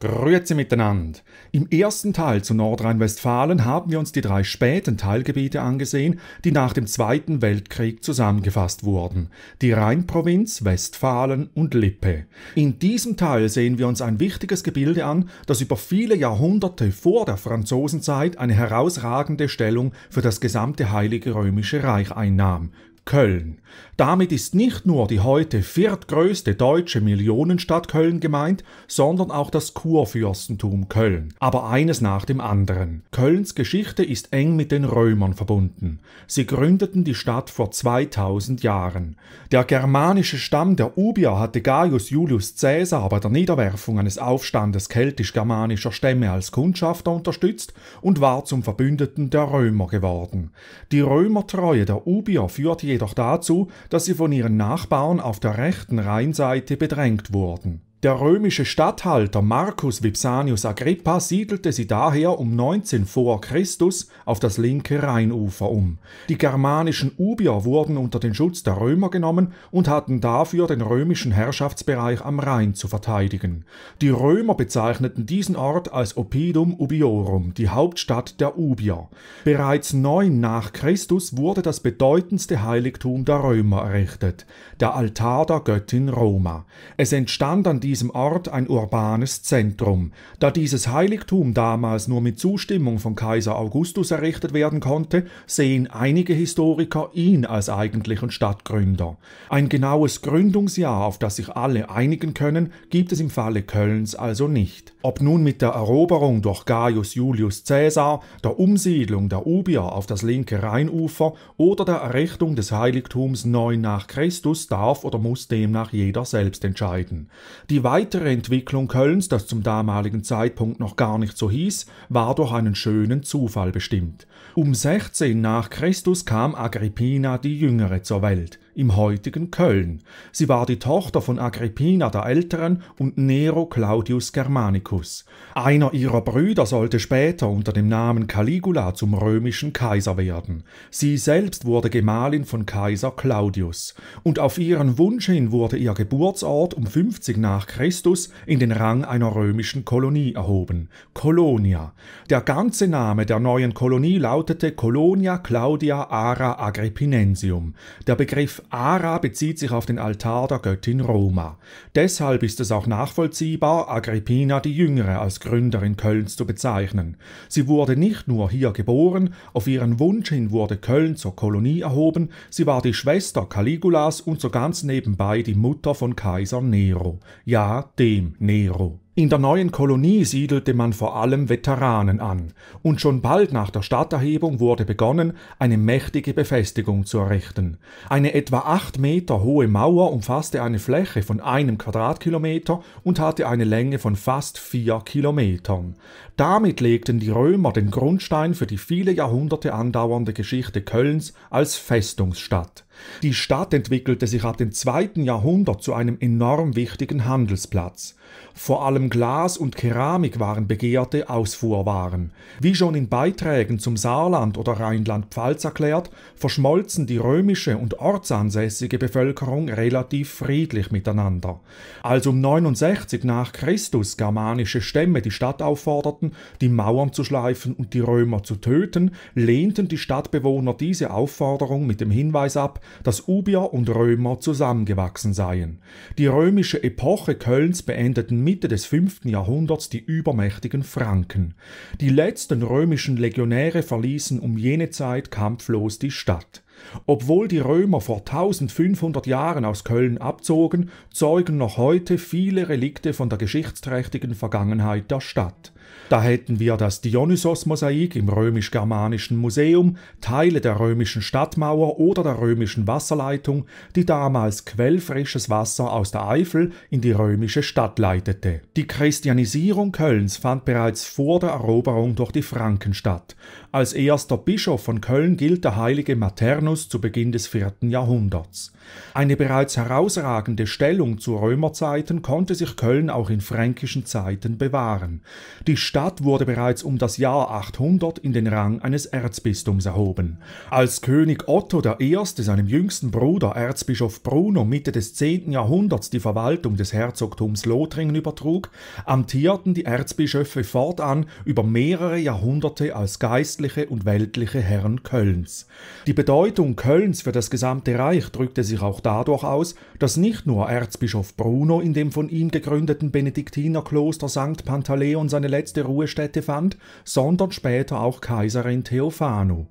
Grüezi miteinander! Im ersten Teil zu Nordrhein-Westfalen haben wir uns die drei späten Teilgebiete angesehen, die nach dem Zweiten Weltkrieg zusammengefasst wurden. Die Rheinprovinz, Westfalen und Lippe. In diesem Teil sehen wir uns ein wichtiges Gebilde an, das über viele Jahrhunderte vor der Franzosenzeit eine herausragende Stellung für das gesamte Heilige Römische Reich einnahm. Köln. Damit ist nicht nur die heute viertgrößte deutsche Millionenstadt Köln gemeint, sondern auch das Kurfürstentum Köln. Aber eines nach dem anderen. Kölns Geschichte ist eng mit den Römern verbunden. Sie gründeten die Stadt vor 2000 Jahren. Der germanische Stamm der Ubier hatte Gaius Julius Caesar bei der Niederwerfung eines Aufstandes keltisch-germanischer Stämme als Kundschafter unterstützt und war zum Verbündeten der Römer geworden. Die Römertreue der Ubier führte jedoch dazu, dass sie von ihren Nachbarn auf der rechten Rheinseite bedrängt wurden der römische Statthalter Marcus Vipsanius Agrippa siedelte sie daher um 19 vor Christus auf das linke Rheinufer um. Die germanischen Ubier wurden unter den Schutz der Römer genommen und hatten dafür den römischen Herrschaftsbereich am Rhein zu verteidigen. Die Römer bezeichneten diesen Ort als Opidum Ubiorum, die Hauptstadt der Ubier. Bereits neun nach Christus wurde das bedeutendste Heiligtum der Römer errichtet, der Altar der Göttin Roma. Es entstand an diesem Ort ein urbanes Zentrum. Da dieses Heiligtum damals nur mit Zustimmung von Kaiser Augustus errichtet werden konnte, sehen einige Historiker ihn als eigentlichen Stadtgründer. Ein genaues Gründungsjahr, auf das sich alle einigen können, gibt es im Falle Kölns also nicht. Ob nun mit der Eroberung durch Gaius Julius Caesar, der Umsiedlung der Ubier auf das linke Rheinufer oder der Errichtung des Heiligtums neu nach Christus darf oder muss demnach jeder selbst entscheiden. Die die weitere Entwicklung Kölns, das zum damaligen Zeitpunkt noch gar nicht so hieß, war durch einen schönen Zufall bestimmt. Um 16 nach Christus kam Agrippina die Jüngere zur Welt im heutigen Köln. Sie war die Tochter von Agrippina der Älteren und Nero Claudius Germanicus. Einer ihrer Brüder sollte später unter dem Namen Caligula zum römischen Kaiser werden. Sie selbst wurde Gemahlin von Kaiser Claudius. Und auf ihren Wunsch hin wurde ihr Geburtsort um 50 nach Christus in den Rang einer römischen Kolonie erhoben, Colonia. Der ganze Name der neuen Kolonie lautete Colonia Claudia Ara Agrippinensium. Der Begriff Ara bezieht sich auf den Altar der Göttin Roma. Deshalb ist es auch nachvollziehbar, Agrippina die Jüngere als Gründerin Kölns zu bezeichnen. Sie wurde nicht nur hier geboren, auf ihren Wunsch hin wurde Köln zur Kolonie erhoben, sie war die Schwester Caligulas und so ganz nebenbei die Mutter von Kaiser Nero. Ja, dem Nero. In der neuen Kolonie siedelte man vor allem Veteranen an, und schon bald nach der Stadterhebung wurde begonnen, eine mächtige Befestigung zu errichten. Eine etwa acht Meter hohe Mauer umfasste eine Fläche von einem Quadratkilometer und hatte eine Länge von fast vier Kilometern. Damit legten die Römer den Grundstein für die viele Jahrhunderte andauernde Geschichte Kölns als Festungsstadt. Die Stadt entwickelte sich ab dem zweiten Jahrhundert zu einem enorm wichtigen Handelsplatz. Vor allem Glas und Keramik waren begehrte Ausfuhrwaren. Wie schon in Beiträgen zum Saarland oder Rheinland-Pfalz erklärt, verschmolzen die römische und ortsansässige Bevölkerung relativ friedlich miteinander. Als um 69 nach Christus germanische Stämme die Stadt aufforderten, die Mauern zu schleifen und die Römer zu töten, lehnten die Stadtbewohner diese Aufforderung mit dem Hinweis ab, dass Ubier und Römer zusammengewachsen seien. Die römische Epoche Kölns beendeten Mitte des 5. Jahrhunderts die übermächtigen Franken. Die letzten römischen Legionäre verließen um jene Zeit kampflos die Stadt. Obwohl die Römer vor 1500 Jahren aus Köln abzogen, zeugen noch heute viele Relikte von der geschichtsträchtigen Vergangenheit der Stadt. Da hätten wir das Dionysos-Mosaik im römisch-germanischen Museum, Teile der römischen Stadtmauer oder der römischen Wasserleitung, die damals quellfrisches Wasser aus der Eifel in die römische Stadt leitete. Die Christianisierung Kölns fand bereits vor der Eroberung durch die Franken statt. Als erster Bischof von Köln gilt der heilige Maternus zu Beginn des 4. Jahrhunderts. Eine bereits herausragende Stellung zu Römerzeiten konnte sich Köln auch in fränkischen Zeiten bewahren. Die Stadt Stadt wurde bereits um das Jahr 800 in den Rang eines Erzbistums erhoben. Als König Otto I. seinem jüngsten Bruder Erzbischof Bruno Mitte des 10. Jahrhunderts die Verwaltung des Herzogtums Lothringen übertrug, amtierten die Erzbischöfe fortan über mehrere Jahrhunderte als geistliche und weltliche Herren Kölns. Die Bedeutung Kölns für das gesamte Reich drückte sich auch dadurch aus, dass nicht nur Erzbischof Bruno in dem von ihm gegründeten Benediktinerkloster St. Pantaleon seine letzte Ruhestätte fand, sondern später auch Kaiserin Theophano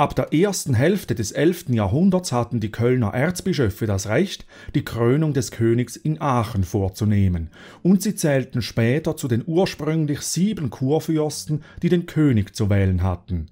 Ab der ersten Hälfte des 11. Jahrhunderts hatten die Kölner Erzbischöfe das Recht, die Krönung des Königs in Aachen vorzunehmen, und sie zählten später zu den ursprünglich sieben Kurfürsten, die den König zu wählen hatten.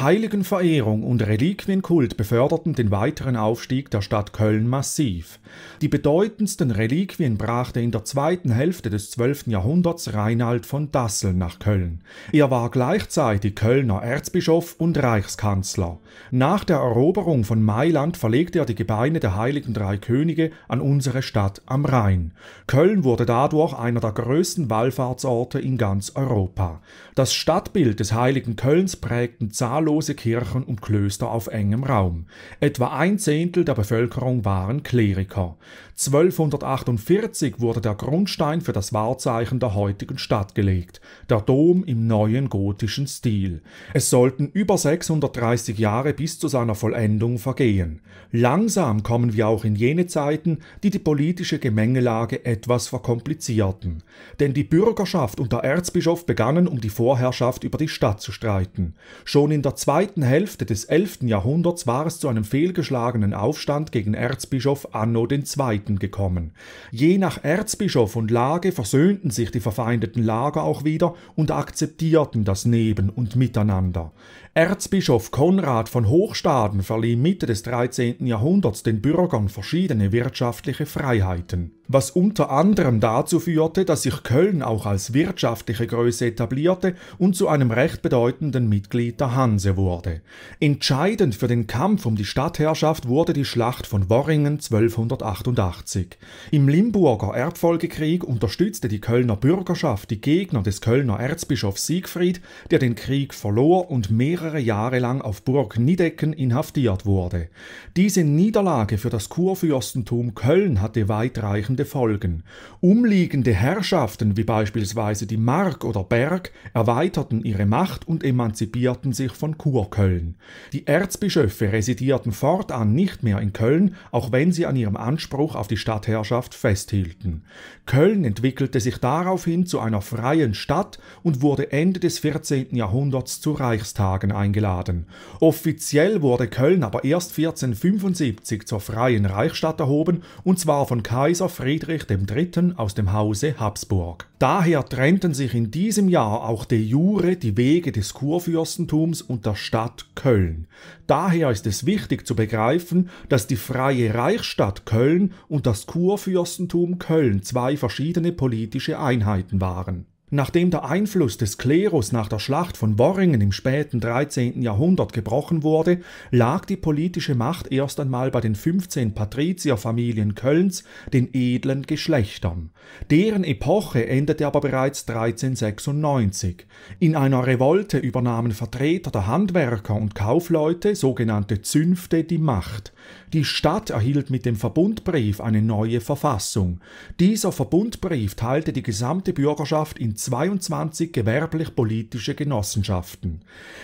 Heiligenverehrung und Reliquienkult beförderten den weiteren Aufstieg der Stadt Köln massiv. Die bedeutendsten Reliquien brachte in der zweiten Hälfte des 12. Jahrhunderts Reinhard von Dassel nach Köln. Er war gleichzeitig Kölner Erzbischof und Reichskanzler. Pisa. Genau. Nach der Eroberung von Mailand verlegte er die Gebeine der heiligen drei Könige an unsere Stadt am Rhein. Köln wurde dadurch einer der größten Wallfahrtsorte in ganz Europa. Das Stadtbild des heiligen Kölns prägten zahllose Kirchen und Klöster auf engem Raum. Etwa ein Zehntel der Bevölkerung waren Kleriker. 1248 wurde der Grundstein für das Wahrzeichen der heutigen Stadt gelegt, der Dom im neuen gotischen Stil. Es sollten über 630 150 Jahre bis zu seiner Vollendung vergehen. Langsam kommen wir auch in jene Zeiten, die die politische Gemengelage etwas verkomplizierten. Denn die Bürgerschaft und der Erzbischof begannen um die Vorherrschaft über die Stadt zu streiten. Schon in der zweiten Hälfte des 11. Jahrhunderts war es zu einem fehlgeschlagenen Aufstand gegen Erzbischof Anno II. gekommen. Je nach Erzbischof und Lage versöhnten sich die verfeindeten Lager auch wieder und akzeptierten das Neben und Miteinander. Erzbischof Konrad von Hochstaden verlieh Mitte des 13. Jahrhunderts den Bürgern verschiedene wirtschaftliche Freiheiten, was unter anderem dazu führte, dass sich Köln auch als wirtschaftliche Größe etablierte und zu einem recht bedeutenden Mitglied der Hanse wurde. Entscheidend für den Kampf um die Stadtherrschaft wurde die Schlacht von Worringen 1288. Im Limburger Erbfolgekrieg unterstützte die Kölner Bürgerschaft die Gegner des Kölner Erzbischofs Siegfried, der den Krieg verlor und mehr mehrere Jahre lang auf Burg Nidecken inhaftiert wurde. Diese Niederlage für das Kurfürstentum Köln hatte weitreichende Folgen. Umliegende Herrschaften wie beispielsweise die Mark oder Berg erweiterten ihre Macht und emanzipierten sich von Kurköln. Die Erzbischöfe residierten fortan nicht mehr in Köln, auch wenn sie an ihrem Anspruch auf die Stadtherrschaft festhielten. Köln entwickelte sich daraufhin zu einer freien Stadt und wurde Ende des 14. Jahrhunderts zu Reichstagen Wagen eingeladen. Offiziell wurde Köln aber erst 1475 zur freien Reichsstadt erhoben, und zwar von Kaiser Friedrich III. aus dem Hause Habsburg. Daher trennten sich in diesem Jahr auch de jure die Wege des Kurfürstentums und der Stadt Köln. Daher ist es wichtig zu begreifen, dass die freie Reichsstadt Köln und das Kurfürstentum Köln zwei verschiedene politische Einheiten waren. Nachdem der Einfluss des Klerus nach der Schlacht von Worringen im späten 13. Jahrhundert gebrochen wurde, lag die politische Macht erst einmal bei den 15 Patrizierfamilien Kölns, den edlen Geschlechtern. Deren Epoche endete aber bereits 1396. In einer Revolte übernahmen Vertreter der Handwerker und Kaufleute, sogenannte Zünfte, die Macht. Die Stadt erhielt mit dem Verbundbrief eine neue Verfassung. Dieser Verbundbrief teilte die gesamte Bürgerschaft in 22 gewerblich-politische Genossenschaften.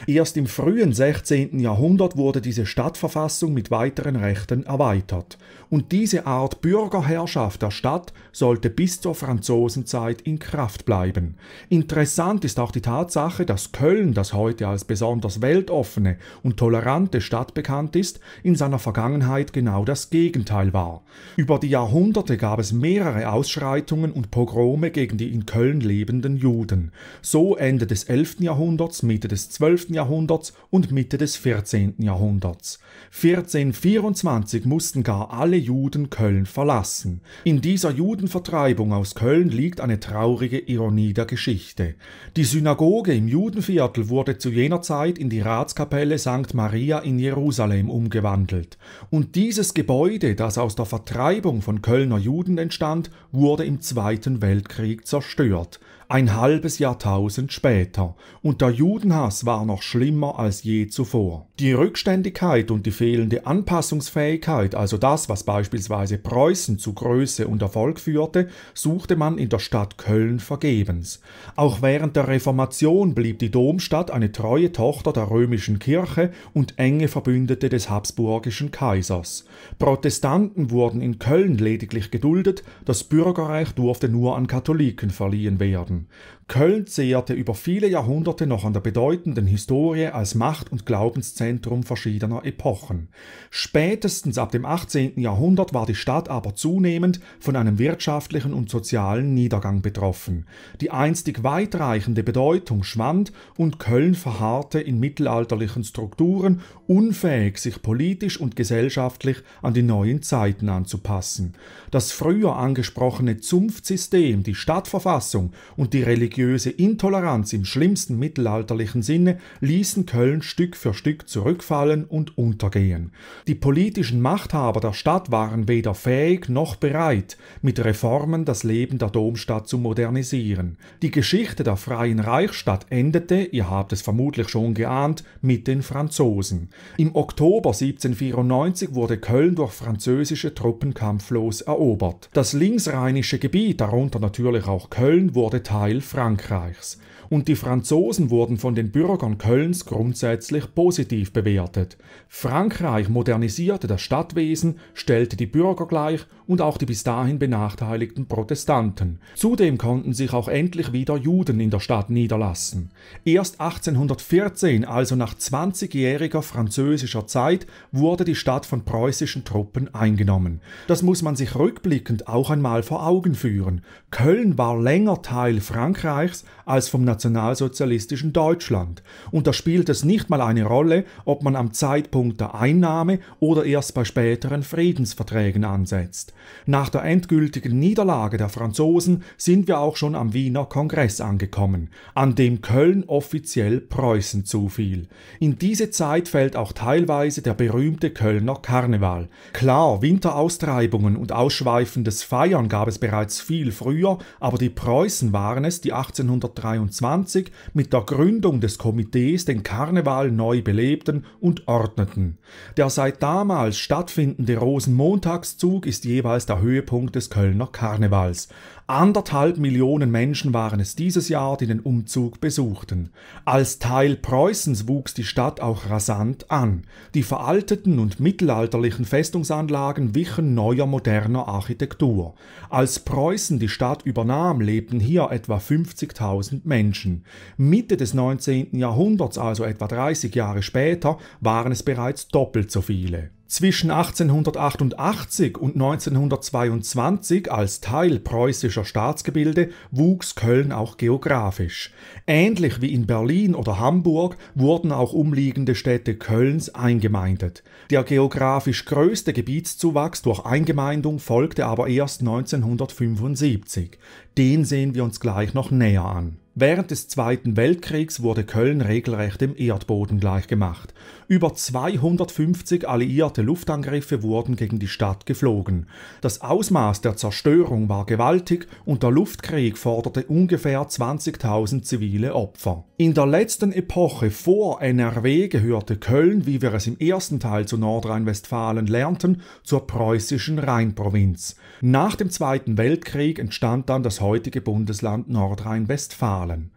Erst im frühen 16. Jahrhundert wurde diese Stadtverfassung mit weiteren Rechten erweitert. Und diese Art Bürgerherrschaft der Stadt sollte bis zur Franzosenzeit in Kraft bleiben. Interessant ist auch die Tatsache, dass Köln, das heute als besonders weltoffene und tolerante Stadt bekannt ist, in seiner Vergangenheit Vergangenheit genau das Gegenteil war. Über die Jahrhunderte gab es mehrere Ausschreitungen und Pogrome gegen die in Köln lebenden Juden. So Ende des 11. Jahrhunderts, Mitte des 12. Jahrhunderts und Mitte des 14. Jahrhunderts. 1424 mussten gar alle Juden Köln verlassen. In dieser Judenvertreibung aus Köln liegt eine traurige Ironie der Geschichte. Die Synagoge im Judenviertel wurde zu jener Zeit in die Ratskapelle St. Maria in Jerusalem umgewandelt und dieses Gebäude, das aus der Vertreibung von Kölner Juden entstand, wurde im Zweiten Weltkrieg zerstört ein halbes Jahrtausend später, und der Judenhass war noch schlimmer als je zuvor. Die Rückständigkeit und die fehlende Anpassungsfähigkeit, also das, was beispielsweise Preußen zu Größe und Erfolg führte, suchte man in der Stadt Köln vergebens. Auch während der Reformation blieb die Domstadt eine treue Tochter der römischen Kirche und enge Verbündete des habsburgischen Kaisers. Protestanten wurden in Köln lediglich geduldet, das Bürgerrecht durfte nur an Katholiken verliehen werden. machen Köln zehrte über viele Jahrhunderte noch an der bedeutenden Historie als Macht- und Glaubenszentrum verschiedener Epochen. Spätestens ab dem 18. Jahrhundert war die Stadt aber zunehmend von einem wirtschaftlichen und sozialen Niedergang betroffen. Die einstig weitreichende Bedeutung schwand und Köln verharrte in mittelalterlichen Strukturen, unfähig, sich politisch und gesellschaftlich an die neuen Zeiten anzupassen. Das früher angesprochene Zunftsystem, die Stadtverfassung und die Religion religiöse Intoleranz im schlimmsten mittelalterlichen Sinne ließen Köln Stück für Stück zurückfallen und untergehen. Die politischen Machthaber der Stadt waren weder fähig noch bereit, mit Reformen das Leben der Domstadt zu modernisieren. Die Geschichte der Freien Reichsstadt endete, ihr habt es vermutlich schon geahnt, mit den Franzosen. Im Oktober 1794 wurde Köln durch französische Truppen kampflos erobert. Das linksrheinische Gebiet, darunter natürlich auch Köln, wurde Teil Frankreichs. Frankreichs und die Franzosen wurden von den Bürgern Kölns grundsätzlich positiv bewertet. Frankreich modernisierte das Stadtwesen, stellte die Bürger gleich und auch die bis dahin benachteiligten Protestanten. Zudem konnten sich auch endlich wieder Juden in der Stadt niederlassen. Erst 1814, also nach 20-jähriger französischer Zeit, wurde die Stadt von preußischen Truppen eingenommen. Das muss man sich rückblickend auch einmal vor Augen führen. Köln war länger Teil Frankreichs als vom nationalsozialistischen Deutschland. Und da spielt es nicht mal eine Rolle, ob man am Zeitpunkt der Einnahme oder erst bei späteren Friedensverträgen ansetzt. Nach der endgültigen Niederlage der Franzosen sind wir auch schon am Wiener Kongress angekommen, an dem Köln offiziell Preußen zufiel. In diese Zeit fällt auch teilweise der berühmte Kölner Karneval. Klar, Winteraustreibungen und ausschweifendes Feiern gab es bereits viel früher, aber die Preußen waren es, die 1823 1920 mit der Gründung des Komitees den Karneval neu belebten und ordneten. Der seit damals stattfindende Rosenmontagszug ist jeweils der Höhepunkt des Kölner Karnevals. Anderthalb Millionen Menschen waren es dieses Jahr, die den Umzug besuchten. Als Teil Preußens wuchs die Stadt auch rasant an. Die veralteten und mittelalterlichen Festungsanlagen wichen neuer moderner Architektur. Als Preußen die Stadt übernahm, lebten hier etwa 50.000 Menschen. Mitte des 19. Jahrhunderts, also etwa 30 Jahre später, waren es bereits doppelt so viele. Zwischen 1888 und 1922 als Teil preußischer Staatsgebilde wuchs Köln auch geografisch. Ähnlich wie in Berlin oder Hamburg wurden auch umliegende Städte Kölns eingemeindet. Der geografisch größte Gebietszuwachs durch Eingemeindung folgte aber erst 1975. Den sehen wir uns gleich noch näher an. Während des Zweiten Weltkriegs wurde Köln regelrecht dem Erdboden gleichgemacht. Über 250 alliierte Luftangriffe wurden gegen die Stadt geflogen. Das Ausmaß der Zerstörung war gewaltig und der Luftkrieg forderte ungefähr 20.000 zivile Opfer. In der letzten Epoche vor NRW gehörte Köln, wie wir es im ersten Teil zu Nordrhein-Westfalen lernten, zur preußischen Rheinprovinz. Nach dem Zweiten Weltkrieg entstand dann das heutige Bundesland Nordrhein-Westfalen. Westfalen.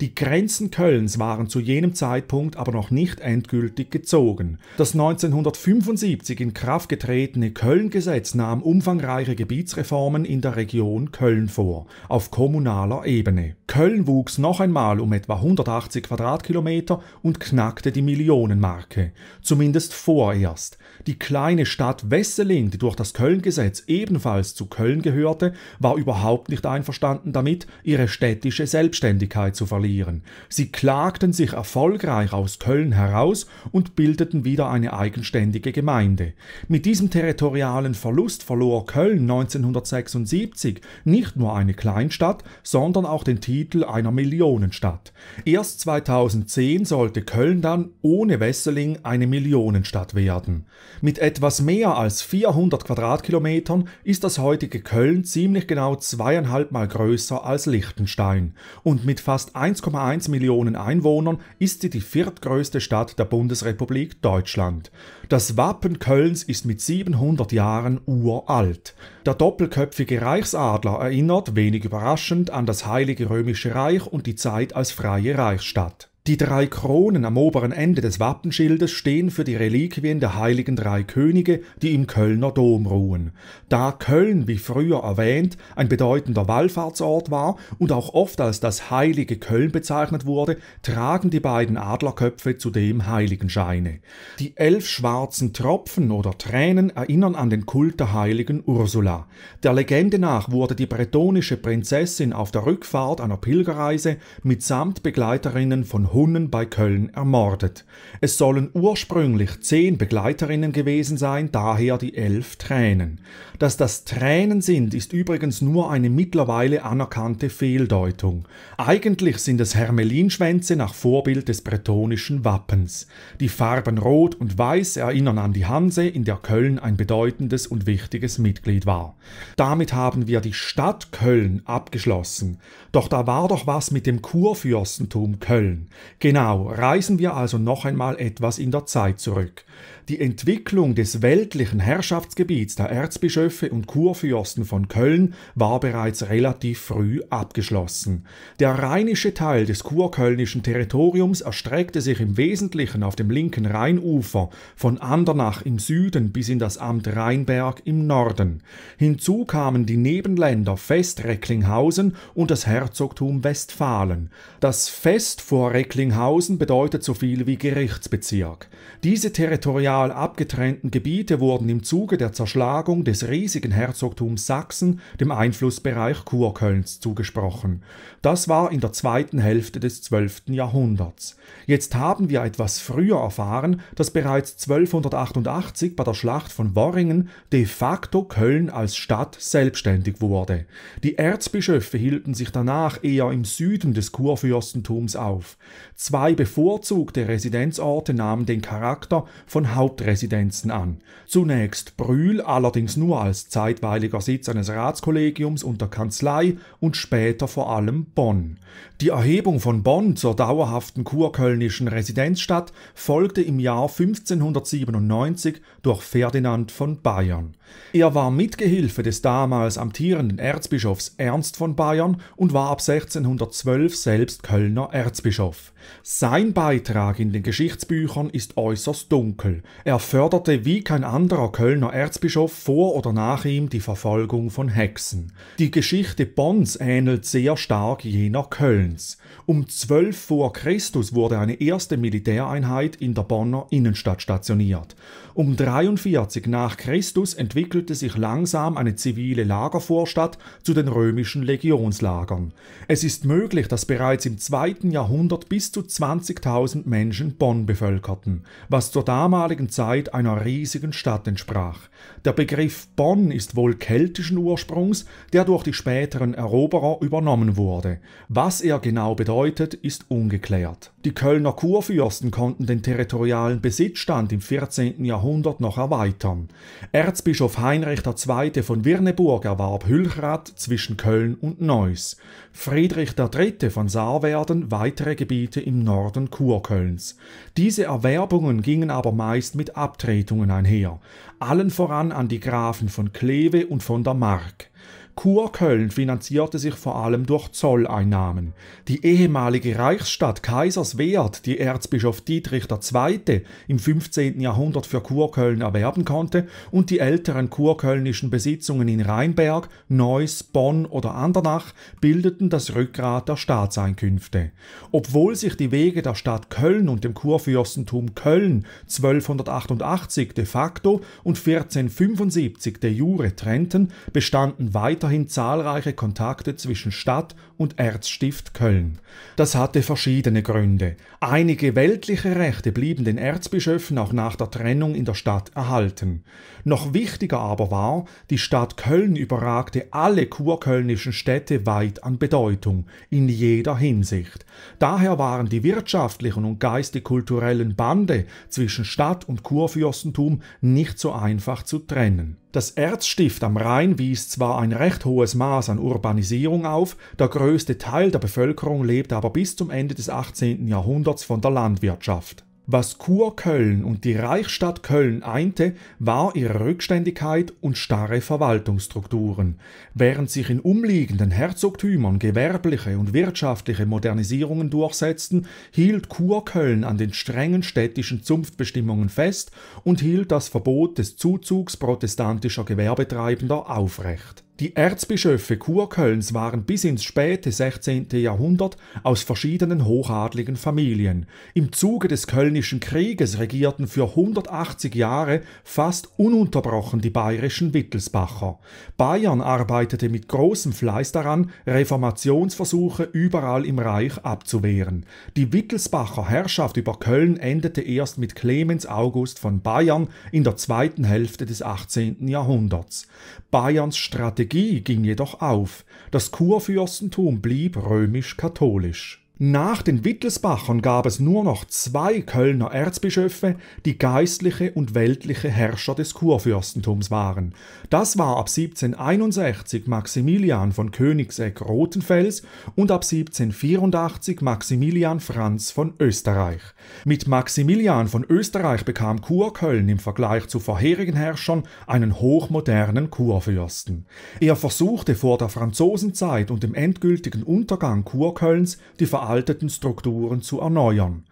Die Grenzen Kölns waren zu jenem Zeitpunkt aber noch nicht endgültig gezogen. Das 1975 in Kraft getretene Köln-Gesetz nahm umfangreiche Gebietsreformen in der Region Köln vor, auf kommunaler Ebene. Köln wuchs noch einmal um etwa 180 Quadratkilometer und knackte die Millionenmarke, zumindest vorerst. Die kleine Stadt Wesseling, die durch das Köln-Gesetz ebenfalls zu Köln gehörte, war überhaupt nicht einverstanden damit, ihre städtische Selbstständigkeit Selbstständigkeit zu verlieren. Sie klagten sich erfolgreich aus Köln heraus und bildeten wieder eine eigenständige Gemeinde. Mit diesem territorialen Verlust verlor Köln 1976 nicht nur eine Kleinstadt, sondern auch den Titel einer Millionenstadt. Erst 2010 sollte Köln dann ohne Wesseling eine Millionenstadt werden. Mit etwas mehr als 400 Quadratkilometern ist das heutige Köln ziemlich genau zweieinhalb Mal größer als Liechtenstein und mit fast 1,1 Millionen Einwohnern ist sie die viertgrößte Stadt der Bundesrepublik Deutschland. Das Wappen Kölns ist mit 700 Jahren uralt. Der doppelköpfige Reichsadler erinnert wenig überraschend an das Heilige Römische Reich und die Zeit als freie Reichsstadt. Die drei Kronen am oberen Ende des Wappenschildes stehen für die Reliquien der heiligen drei Könige, die im Kölner Dom ruhen. Da Köln, wie früher erwähnt, ein bedeutender Wallfahrtsort war und auch oft als das heilige Köln bezeichnet wurde, tragen die beiden Adlerköpfe zudem Heiligenscheine. Die elf schwarzen Tropfen oder Tränen erinnern an den Kult der heiligen Ursula. Der Legende nach wurde die bretonische Prinzessin auf der Rückfahrt einer Pilgerreise mitsamt Begleiterinnen von Hunnen bei Köln ermordet. Es sollen ursprünglich zehn Begleiterinnen gewesen sein, daher die elf Tränen. Dass das Tränen sind, ist übrigens nur eine mittlerweile anerkannte Fehldeutung. Eigentlich sind es Hermelinschwänze nach Vorbild des bretonischen Wappens. Die Farben Rot und Weiß erinnern an die Hanse, in der Köln ein bedeutendes und wichtiges Mitglied war. Damit haben wir die Stadt Köln abgeschlossen. Doch da war doch was mit dem Kurfürstentum Köln. Genau, reisen wir also noch einmal etwas in der Zeit zurück. Die Entwicklung des weltlichen Herrschaftsgebiets der Erzbischöfe und Kurfürsten von Köln war bereits relativ früh abgeschlossen. Der rheinische Teil des kurkölnischen Territoriums erstreckte sich im Wesentlichen auf dem linken Rheinufer von Andernach im Süden bis in das Amt Rheinberg im Norden. Hinzu kamen die Nebenländer Fest Recklinghausen und das Herzogtum Westfalen. Das Fest vor Recklinghausen Recklinghausen bedeutet so viel wie Gerichtsbezirk. Diese territorial abgetrennten Gebiete wurden im Zuge der Zerschlagung des riesigen Herzogtums Sachsen dem Einflussbereich Kurkölns zugesprochen. Das war in der zweiten Hälfte des 12. Jahrhunderts. Jetzt haben wir etwas früher erfahren, dass bereits 1288 bei der Schlacht von Worringen de facto Köln als Stadt selbstständig wurde. Die Erzbischöfe hielten sich danach eher im Süden des Kurfürstentums auf. Zwei bevorzugte Residenzorte nahmen den Charakter von Hauptresidenzen an. Zunächst Brühl, allerdings nur als zeitweiliger Sitz eines Ratskollegiums und der Kanzlei und später vor allem Bonn. Die Erhebung von Bonn zur dauerhaften Kur kölnischen Residenzstadt folgte im Jahr 1597 durch Ferdinand von Bayern. Er war Mitgehilfe des damals amtierenden Erzbischofs Ernst von Bayern und war ab 1612 selbst Kölner Erzbischof. Sein Beitrag in den Geschichtsbüchern ist äußerst dunkel. Er förderte wie kein anderer Kölner Erzbischof vor oder nach ihm die Verfolgung von Hexen. Die Geschichte Bonns ähnelt sehr stark jener Kölns. Um 12 vor Christus wurde wurde eine erste Militäreinheit in der Bonner Innenstadt stationiert um 43 nach Christus entwickelte sich langsam eine zivile Lagervorstadt zu den römischen Legionslagern. Es ist möglich, dass bereits im zweiten Jahrhundert bis zu 20.000 Menschen Bonn bevölkerten, was zur damaligen Zeit einer riesigen Stadt entsprach. Der Begriff Bonn ist wohl keltischen Ursprungs, der durch die späteren Eroberer übernommen wurde. Was er genau bedeutet, ist ungeklärt. Die Kölner Kurfürsten konnten den territorialen Besitzstand im 14. Jahrhundert Jahrhundert noch erweitern. Erzbischof Heinrich II. von Wirneburg erwarb Hüllrath zwischen Köln und Neuss. Friedrich III. von Saarwerden weitere Gebiete im Norden Kurkölns. Diese Erwerbungen gingen aber meist mit Abtretungen einher, allen voran an die Grafen von Kleve und von der Mark. Kurköln finanzierte sich vor allem durch Zolleinnahmen. Die ehemalige Reichsstadt Kaiserswerth, die Erzbischof Dietrich II. im 15. Jahrhundert für Kurköln erwerben konnte und die älteren kurkölnischen Besitzungen in Rheinberg, Neuss, Bonn oder Andernach bildeten das Rückgrat der Staatseinkünfte. Obwohl sich die Wege der Stadt Köln und dem Kurfürstentum Köln 1288 de facto und 1475 de jure trennten, bestanden weiter weiterhin zahlreiche Kontakte zwischen Stadt und Erzstift Köln. Das hatte verschiedene Gründe. Einige weltliche Rechte blieben den Erzbischöfen auch nach der Trennung in der Stadt erhalten. Noch wichtiger aber war, die Stadt Köln überragte alle kurkölnischen Städte weit an Bedeutung, in jeder Hinsicht. Daher waren die wirtschaftlichen und geistig-kulturellen Bande zwischen Stadt und Kurfürstentum nicht so einfach zu trennen. Das Erzstift am Rhein wies zwar ein recht hohes Maß an Urbanisierung auf, der größte Teil der Bevölkerung lebte aber bis zum Ende des 18. Jahrhunderts von der Landwirtschaft was Kurköln und die Reichsstadt Köln einte, war ihre Rückständigkeit und starre Verwaltungsstrukturen, während sich in umliegenden Herzogtümern gewerbliche und wirtschaftliche Modernisierungen durchsetzten, hielt Kurköln an den strengen städtischen Zunftbestimmungen fest und hielt das Verbot des Zuzugs protestantischer Gewerbetreibender aufrecht die Erzbischöfe Kurkölns waren bis ins späte 16. Jahrhundert aus verschiedenen hochadligen Familien. Im Zuge des Kölnischen Krieges regierten für 180 Jahre fast ununterbrochen die bayerischen Wittelsbacher. Bayern arbeitete mit großem Fleiß daran, Reformationsversuche überall im Reich abzuwehren. Die Wittelsbacher Herrschaft über Köln endete erst mit Clemens August von Bayern in der zweiten Hälfte des 18. Jahrhunderts. Bayerns Strategie Strategie ging jedoch auf, das Kurfürstentum blieb römisch-katholisch. Nach den Wittelsbachern gab es nur noch zwei Kölner Erzbischöfe, die geistliche und weltliche Herrscher des Kurfürstentums waren. Das war ab 1761 Maximilian von Königsegg Rotenfels und ab 1784 Maximilian Franz von Österreich. Mit Maximilian von Österreich bekam Kurköln im Vergleich zu vorherigen Herrschern einen hochmodernen Kurfürsten. Er versuchte vor der Franzosenzeit und dem endgültigen Untergang Kurkölns die Vereinigkeit veralteten Strukturen zu erneuern,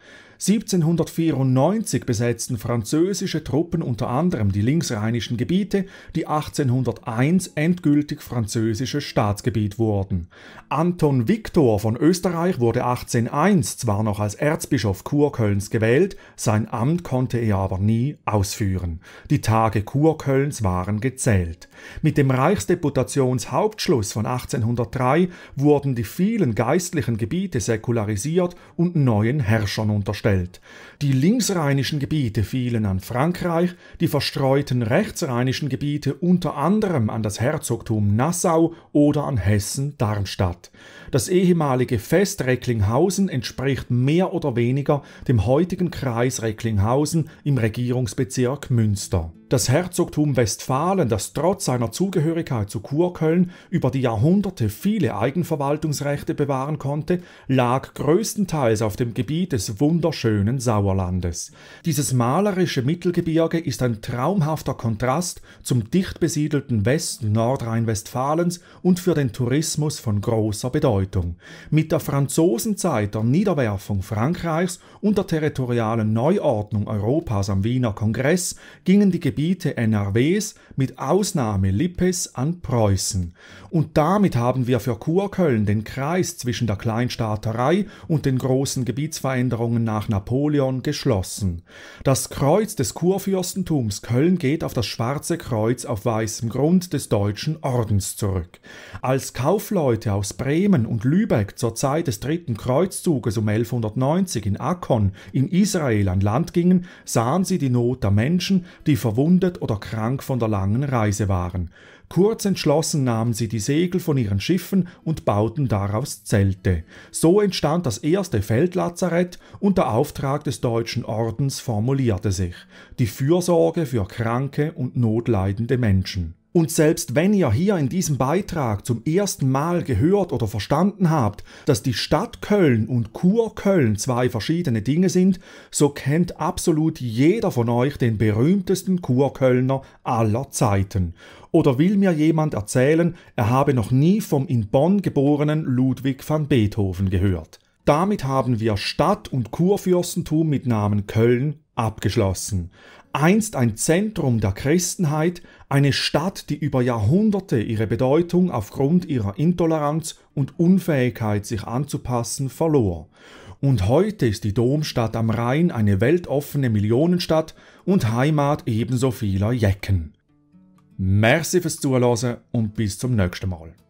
1794 besetzten französische Truppen unter anderem die linksrheinischen Gebiete, die 1801 endgültig französisches Staatsgebiet wurden. Anton Viktor von Österreich wurde 1801 zwar noch als Erzbischof Kurkölns gewählt, sein Amt konnte er aber nie ausführen. Die Tage Kurkölns waren gezählt. Mit dem Reichsdeputationshauptschluss von 1803 wurden die vielen geistlichen Gebiete säkularisiert und neuen Herrschern unterstellt. Welt. Die linksrheinischen Gebiete fielen an Frankreich, die verstreuten rechtsrheinischen Gebiete unter anderem an das Herzogtum Nassau oder an Hessen-Darmstadt. Das ehemalige Fest Recklinghausen entspricht mehr oder weniger dem heutigen Kreis Recklinghausen im Regierungsbezirk Münster. Das Herzogtum Westfalen, das trotz seiner Zugehörigkeit zu Kurköln über die Jahrhunderte viele Eigenverwaltungsrechte bewahren konnte, lag größtenteils auf dem Gebiet des wunderschönen Sauerlandes. Dieses malerische Mittelgebirge ist ein traumhafter Kontrast zum dicht besiedelten Westen Nordrhein-Westfalens und für den Tourismus von großer Bedeutung. Bedeutung. Mit der Franzosenzeit, der Niederwerfung Frankreichs und der territorialen Neuordnung Europas am Wiener Kongress gingen die Gebiete NRWs mit Ausnahme Lippes an Preußen. Und damit haben wir für Kurköln den Kreis zwischen der Kleinstaaterei und den großen Gebietsveränderungen nach Napoleon geschlossen. Das Kreuz des Kurfürstentums Köln geht auf das Schwarze Kreuz auf weißem Grund des deutschen Ordens zurück. Als Kaufleute aus Bremen und Lübeck zur Zeit des dritten Kreuzzuges um 1190 in Akkon in Israel an Land gingen, sahen sie die Not der Menschen, die verwundet oder krank von der langen Reise waren. Kurz entschlossen nahmen sie die Segel von ihren Schiffen und bauten daraus Zelte. So entstand das erste Feldlazarett und der Auftrag des Deutschen Ordens formulierte sich: die Fürsorge für kranke und notleidende Menschen. Und selbst wenn ihr hier in diesem Beitrag zum ersten Mal gehört oder verstanden habt, dass die Stadt Köln und Kurköln zwei verschiedene Dinge sind, so kennt absolut jeder von euch den berühmtesten Kurkölner aller Zeiten. Oder will mir jemand erzählen, er habe noch nie vom in Bonn geborenen Ludwig van Beethoven gehört. Damit haben wir Stadt- und Kurfürstentum mit Namen Köln abgeschlossen einst ein Zentrum der Christenheit, eine Stadt, die über Jahrhunderte ihre Bedeutung aufgrund ihrer Intoleranz und Unfähigkeit, sich anzupassen, verlor. Und heute ist die Domstadt am Rhein eine weltoffene Millionenstadt und Heimat ebenso vieler Jecken. Merci fürs Zuhören und bis zum nächsten Mal.